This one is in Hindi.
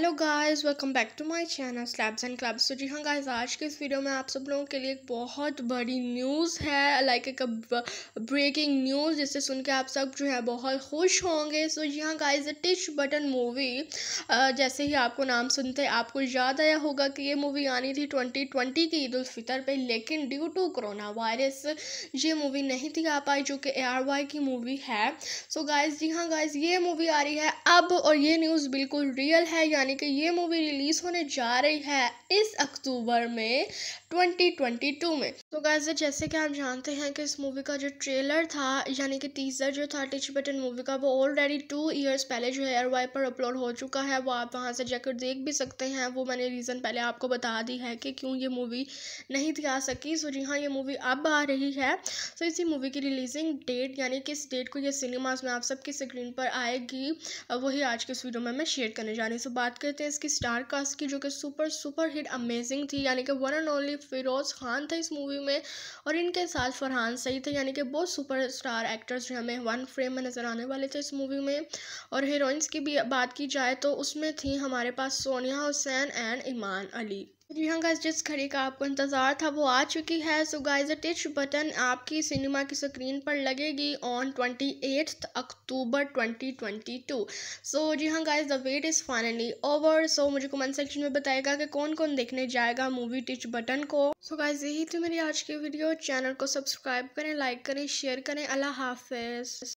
hello guys welcome back to my channel slabs and clubs तो जी हाँ गाइस आज के इस वीडियो में आप सब लोगों के लिए एक बहुत बड़ी न्यूज़ है लाइक एक ब्रेकिंग न्यूज़ जिसे सुन के आप सब जो है बहुत खुश होंगे सो जी हाँ guys the Tich Button movie जैसे ही आपको नाम सुनते आपको याद आया होगा कि ये मूवी आनी थी ट्वेंटी ट्वेंटी की ईद उलफ़ितर पर लेकिन ड्यू टू कोरोना वायरस ये मूवी नहीं थी आ पाई जो कि ए की मूवी है सो गाइज़ जी हाँ गाइज़ ये मूवी आ रही है अब और ये न्यूज़ बिल्कुल रियल है यानी यानी कि ये मूवी रिलीज़ होने जा रही है इस अक्टूबर में 2022 में तो गैस जैसे कि आप जानते हैं कि इस मूवी का जो ट्रेलर था यानी कि टीजर जो था टिच बटन मूवी का वो ऑलरेडी टू ईयर्स पहले जो है एयर वाई पर अपलोड हो चुका है वो आप वहाँ से जाकर देख भी सकते हैं वो मैंने रीज़न पहले आपको बता दी है कि क्यों ये मूवी नहीं थी आ सकी सो जी हाँ ये मूवी अब आ रही है सो इसी मूवी की रिलीजिंग डेट यानी किस डेट को ये सिनेमाज में आप सबकी स्क्रीन पर आएगी वही आज के इस वीडियो में मैं शेयर करने जा रही हूँ सो बात करते हैं इसकी स्टार कास्ट की जो कि सुपर सुपर हिट अमेजिंग थी यानी कि one and only Feroze Khan था इस मूवी में और इनके साथ फरहान सही थे यानी कि बहुत सुपर स्टार एक्टर्स जो हमें वन फ्रेम में नज़र आने वाले थे इस मूवी में और हीरोइंस की भी बात की जाए तो उसमें थी हमारे पास सोनिया हुसैन एंड ईमान अली जी हाँ गाइज जिस घड़ी का आपको इंतज़ार था वो आ चुकी है सो गाइज टिच बटन आपकी सिनेमा की स्क्रीन पर लगेगी on twenty eighth October twenty twenty two so जी हाँ guys the wait is finally over so मुझे कमेंट सेक्शन में बताएगा कि कौन कौन देखने जाएगा मूवी टिच बटन को सो गाइज यही थी मेरी आज की वीडियो चैनल को सब्सक्राइब करें लाइक करें शेयर करें अल्लाह हाफिज़